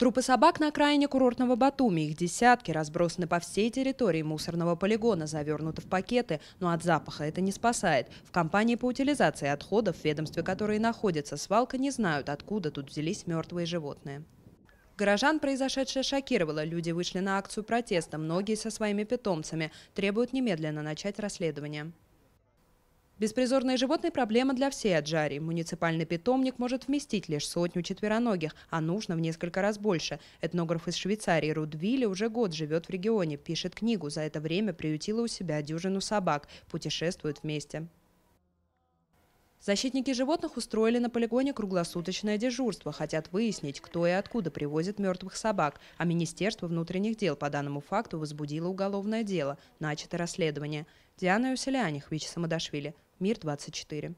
Трупы собак на окраине курортного Батуми, их десятки, разбросаны по всей территории мусорного полигона, завернуты в пакеты, но от запаха это не спасает. В компании по утилизации отходов, в ведомстве которой находится свалка, не знают, откуда тут взялись мертвые животные. Горожан произошедшее шокировало. Люди вышли на акцию протеста, многие со своими питомцами. Требуют немедленно начать расследование. Беспризорные животные – проблема для всей Аджарии. Муниципальный питомник может вместить лишь сотню четвероногих, а нужно в несколько раз больше. Этнограф из Швейцарии Рудвилли уже год живет в регионе, пишет книгу. За это время приютила у себя дюжину собак, путешествуют вместе. Защитники животных устроили на полигоне круглосуточное дежурство, хотят выяснить, кто и откуда привозит мертвых собак. А Министерство внутренних дел по данному факту возбудило уголовное дело, начато расследование. Диана Юселяних, Самодашвили, Мир 24.